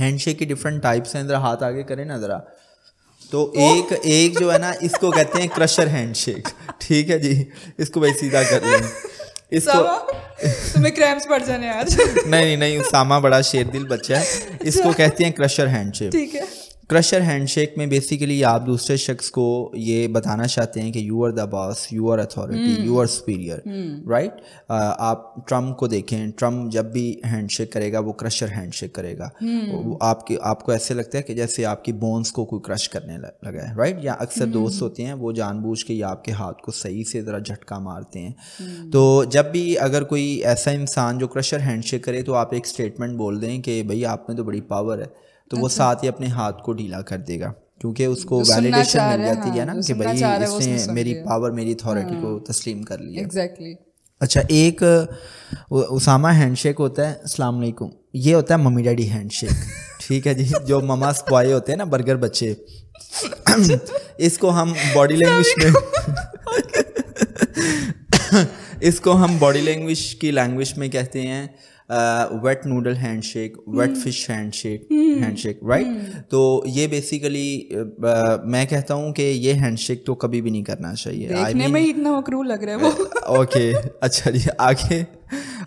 Handshake की different types हैं जरा हाथ आगे करें ना ज़रा तो, तो एक एक जो है ना इसको कहते हैं क्रशर हैंडशेक ठीक है जी इसको भाई सीधा कर लें इसको तुम्हें क्रैम्स पड़ जाने आज नहीं नहीं नहीं सामा बड़ा शेर दिल बच्चा है इसको कहते हैं क्रशर हैंडशेक ठीक है क्रशर हैंडशेक में बेसिकली आप दूसरे शख्स को ये बताना चाहते हैं कि you are the boss you are authority you are superior right आप ट्रम्प को देखें ट्रम्प जब भी हैंडशेक करेगा वो क्रशर हैंडशेक करेगा hmm. वो आपके आपको ऐसे लगता है कि जैसे आपकी बोन्स को कोई क्रश करने लगा है राइट या अक्सर hmm. दोस्त होते हैं वो जानबूझ के या आपके हाथ को सही से ज़रा झटका मारते हैं hmm. तो जब भी अगर कोई ऐसा इंसान जो क्रशर हैंडशेक करे तो आप एक स्टेटमेंट बोल दें कि भाई आप में तो बड़ी पावर है तो वो अच्छा। साथ ही अपने हाथ को ढीला कर देगा क्योंकि उसको वैलिडेशन मिल जाती है ना हाँ, कि भाई इसने मेरी पावर मेरी अथॉरिटी को हाँ। तस्लीम कर लिया एग्जैक्टली अच्छा एक उसामा हैंडशेक होता है अस्सलाम वालेकुम ये होता है मम्मी डैडी हैंडशेक ठीक है जी जो ममा स्पॉय होते हैं ना बर्गर बच्चे इसको हम बॉडी लैंग्वेज में इसको हम बॉडी लैंग्वेज की लैंग्वेज में कहते हैं wet noodle handshake wet fish handshake handshake right तो ये बेसिकली uh, मैं कहता हूँ कि ये हैंडशेक तो कभी भी नहीं करना चाहिए देखने I mean, में इतना मकरू लग रहा है वो ओके अच्छा जी आगे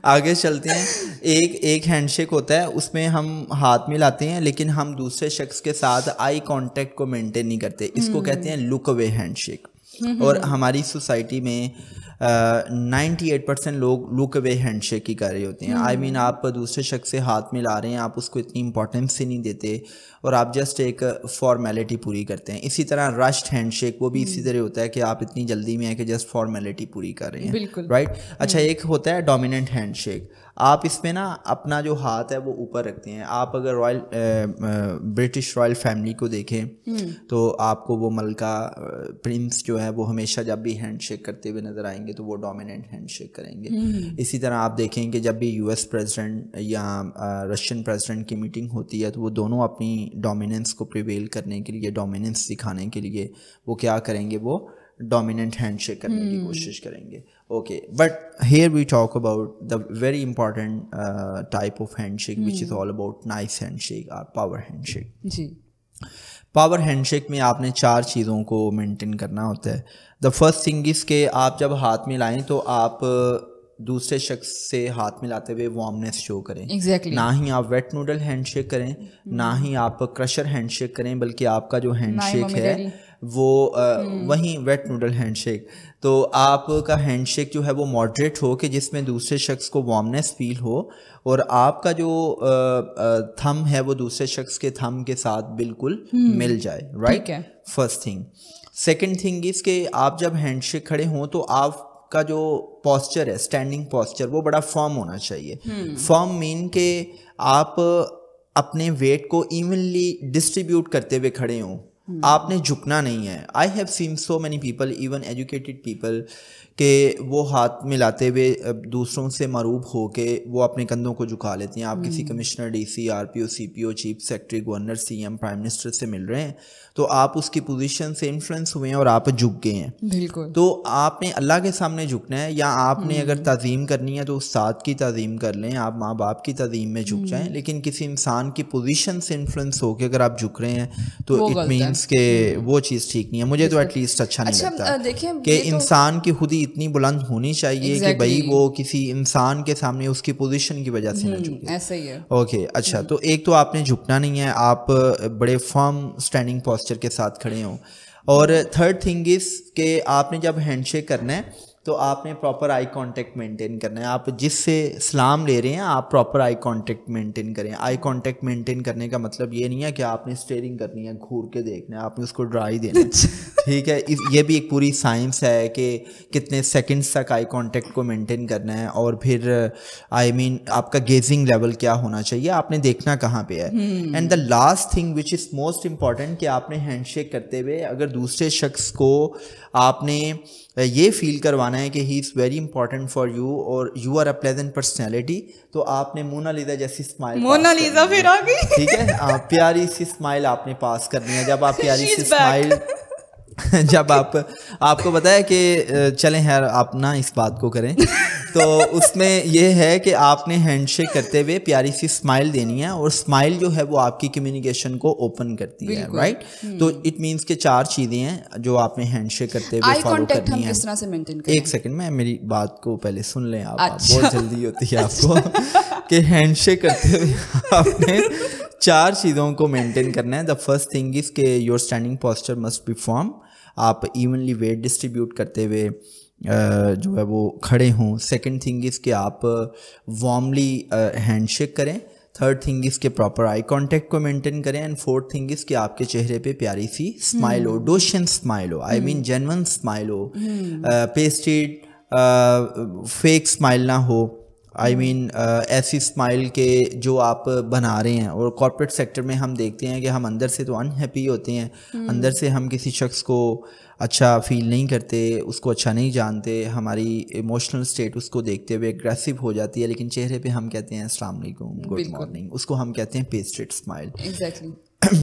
आगे चलते हैं एक एक हैंडशेक होता है उसमें हम हाथ मिलाते हैं लेकिन हम दूसरे शख्स के साथ आई कांटेक्ट को मेंटेन नहीं करते इसको hmm. कहते हैं लुक अवे हैंडशेक और हमारी सोसाइटी में नाइन्टी एट परसेंट लोग लुक अवे हैंडशेक ही कर रहे होते हैं आई मीन आप दूसरे शख्स से हाथ मिला रहे हैं आप उसको इतनी इंपॉर्टेंस ही नहीं देते और आप जस्ट एक फॉर्मेलिटी पूरी करते हैं इसी तरह रश्ड हैंडशेक वो भी इसी तरह होता है कि आप इतनी जल्दी में है कि जस्ट फॉर्मेलिटी पूरी कर रहे हैं राइट अच्छा हम्म। एक होता है डोमिनेंट शेक आप इसमें ना अपना जो हाथ है वो ऊपर रखते हैं आप अगर रॉयल ब्रिटिश रॉयल फैमिली को देखें हम्म। तो आपको वो मलका प्रिंस जो है वो हमेशा जब भी हैंडशेक करते हुए नज़र आएंगे तो वो डोमिनेंट हैंडशेक करेंगे हम्म। इसी तरह आप देखेंगे जब भी यूएस प्रेसिडेंट या रशियन प्रेसिडेंट की मीटिंग होती है तो वो दोनों अपनी डोमिनेंस को प्रिवेल करने के लिए डोमिनेंस दिखाने के लिए वो क्या करेंगे वो डोमिनेंट हैंडशेक करने की हम्म। कोशिश करेंगे okay but here we talk about the very important type of handshake which is all about nice handshake और पावर हैंडशेक जी पावर हैंडशेक में आपने चार चीज़ों को मेंटेन करना होता है द फर्स्ट थिंग इज़ के आप जब हाथ में लाएं तो आप दूसरे शख्स से हाथ मिलाते हुए वार्मनेस शो करें exactly. ना ही आप वेट नूडल हैंडशेक करें ना ही आप क्रशर हैंडशेक करें बल्कि आपका जो हैंडशेक है वो हम्म। वहीं वेट नूडल हैंडशेक तो आपका हैंडशेक जो है वो मॉडरेट हो कि जिसमें दूसरे शख्स को वार्मनेस फील हो और आपका जो थम है वो दूसरे शख्स के थम के साथ बिल्कुल हम्म। मिल जाए right first thing second thing इसके आप जब हैंडशेक खड़े हों तो आप का जो पॉस्चर है स्टैंडिंग पॉस्चर वो बड़ा फॉर्म होना चाहिए फॉर्म मीन के आप अपने वेट को इवनली डिस्ट्रीब्यूट करते हुए खड़े हों Hmm. आपने झुकना नहीं है I have seen so many people even educated people के वो हाथ मिलाते हुए दूसरों से मरूब हो के वो अपने कंधों को झुका लेती हैं आप किसी commissioner D C R P O C P O chief secretary governor C M prime minister से मिल रहे हैं तो आप उसकी पोजिशन से इन्फ्लुएंस हुए हैं और आप झुक गए हैं बिल्कुल तो आपने अल्लाह के सामने झुकना है या आपने अगर hmm. तज़ीम करनी है तो उस साथ की तज़ीम कर लें आप माँ बाप की तज़ीम में झुक जाएँ hmm. लेकिन किसी इंसान की पोजिशन से इन्फ्लुएंस होकर अगर आप झुक रहे हैं तो इट मीन थिंग्स के वो चीज़ ठीक नहीं है मुझे तो एटलीस्ट अच्छा नहीं अच्छा, लगता कि तो इंसान की खुद ही इतनी बुलंद होनी चाहिए कि भाई वो किसी इंसान के सामने उसकी पोजीशन की वजह से ना हम्म, झुके ऐसा ही है ओके अच्छा हम्म। तो एक तो आपने झुकना नहीं है आप बड़े फर्म स्टैंडिंग पॉस्चर के साथ खड़े हों और थर्ड थिंग इज के आपने जब हैंडशेक करना है तो आपने प्रॉपर आई कांटेक्ट मेंटेन करना है आप जिससे सलाम ले रहे हैं आप प्रॉपर आई कांटेक्ट मेंटेन करें आई कांटेक्ट मेंटेन करने का मतलब ये नहीं है कि आपने स्टेयरिंग करनी है घूर के देखना है आपने उसको ड्राई देना है अच्छा। ठीक है ये भी एक पूरी साइंस है कि कितने सेकंड्स तक आई कांटेक्ट को मेंटेन करना है और फिर आई I मीन mean, आपका गेजिंग लेवल क्या होना चाहिए आपने देखना कहाँ पे है and the last thing which is most important कि आपने हैंडशेक करते हुए अगर दूसरे शख्स को आपने ये फील करवाना बताना है कि he is very important for you और you are a pleasant personality तो आपने लीजा जैसी स्माइल लीजा फिर आ गई ठीक है आप प्यारी सी स्माइल आपने पास करनी है जब आप प्यारी सी स्माइल जब आप आपको बताया कि चलें यार आप ना इस बात को करें तो उसमें यह है कि आपने हैंडशेक करते हुए प्यारी सी स्माइल देनी है और स्माइल जो है वो आपकी कम्युनिकेशन को ओपन करती है राइट हम्म। तो इट मींस के चार चीजें हैं जो आपने हैंडशेक करते हुए फॉलो करनी है एक सेकंड में मेरी बात को पहले सुन लें आप, बहुत अच्छा। जल्दी होती है आपको कि हैंडशेक करते हुए आपने चार चीज़ों को मेंटेन करना है द फर्स्ट थिंग इज के your standing posture must be form आप इवनली वेट डिस्ट्रीब्यूट करते हुए जो है वो खड़े हों सेकेंड थिंग के आप वार्मली हैंडशेक करें थर्ड थिंग के प्रॉपर आई कांटेक्ट को मेंटेन करें एंड फोर्थ थिंग इज़ कि आपके चेहरे पे प्यारी सी स्माइल हो डोशन स्माइल हम्म। हो आई मीन जेनवन स्माइल हो पेस्टेड फेक स्माइल ना हो आई मीन hmm. uh, ऐसी स्माइल के जो आप बना रहे हैं और कॉरपोरेट सेक्टर में हम देखते हैं कि हम अंदर से तो अनहैप्पी होते हैं hmm. अंदर से हम किसी शख्स को अच्छा फील नहीं करते उसको अच्छा नहीं जानते हमारी इमोशनल स्टेट उसको देखते हुए एग्रेसिव हो जाती है लेकिन चेहरे पे हम कहते हैं अस्सलाम गुड मॉर्निंग उसको हम कहते हैं पेस्टेड स्माइल एग्जैक्टली